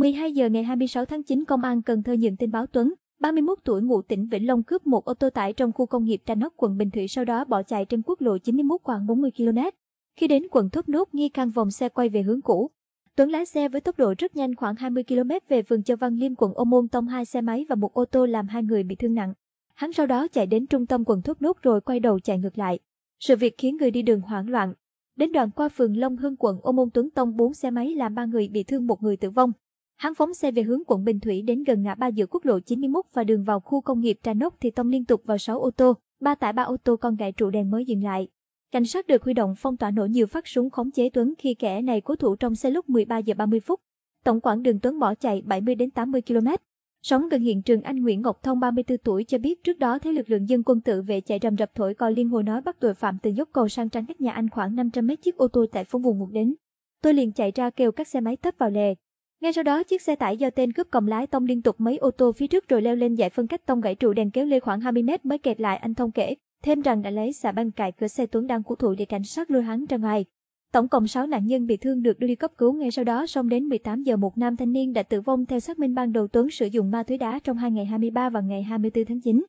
12 giờ ngày 26 tháng 9, Công an Cần Thơ nhận tin báo Tuấn, 31 tuổi ngụ tỉnh Vĩnh Long cướp một ô tô tải trong khu công nghiệp Trà Nóc, quận Bình Thủy sau đó bỏ chạy trên quốc lộ 91 khoảng 40 km. Khi đến quận Thốt Nốt, nghi can vòng xe quay về hướng cũ. Tuấn lái xe với tốc độ rất nhanh khoảng 20 km về phường Châu Văn Liêm, quận Ô Môn tông hai xe máy và một ô tô làm hai người bị thương nặng. Hắn sau đó chạy đến trung tâm quận Thốt Nốt rồi quay đầu chạy ngược lại. Sự việc khiến người đi đường hoảng loạn. Đến đoạn qua phường Long Hưng quận Ô Môn Tuấn tông bốn xe máy làm ba người bị thương một người tử vong. Hắn phóng xe về hướng quận Bình Thủy đến gần ngã ba giữa quốc lộ 91 và đường vào khu công nghiệp Trà Nốc thì tông liên tục vào 6 ô tô, ba tải ba ô tô con gãy trụ đèn mới dừng lại. Cảnh sát được huy động phong tỏa nổ nhiều phát súng khống chế Tuấn khi kẻ này cố thủ trong xe lúc 13 giờ 30 phút. Tổng quãng đường Tuấn bỏ chạy 70 đến 80 km. Sống gần hiện trường anh Nguyễn Ngọc Thông 34 tuổi cho biết trước đó thấy lực lượng dân quân tự vệ chạy rầm rập thổi còi liên hồi nói bắt tội phạm từ dốc cầu sang tránh cách nhà anh khoảng 500 mét chiếc ô tô tại phố vùng một đến. Tôi liền chạy ra kêu các xe máy tấp vào lề, ngay sau đó, chiếc xe tải do tên cướp cầm lái tông liên tục mấy ô tô phía trước rồi leo lên giải phân cách tông gãy trụ đèn kéo lê khoảng 20 mét mới kẹt lại anh Thông kể. Thêm rằng đã lấy xà băng cài cửa xe Tuấn đang của thủ để cảnh sát lôi hắn ra ngoài. Tổng cộng 6 nạn nhân bị thương được đưa đi cấp cứu ngay sau đó, song đến 18 giờ một nam thanh niên đã tử vong theo xác minh ban đầu Tuấn sử dụng ma túy đá trong hai ngày 23 và ngày 24 tháng 9.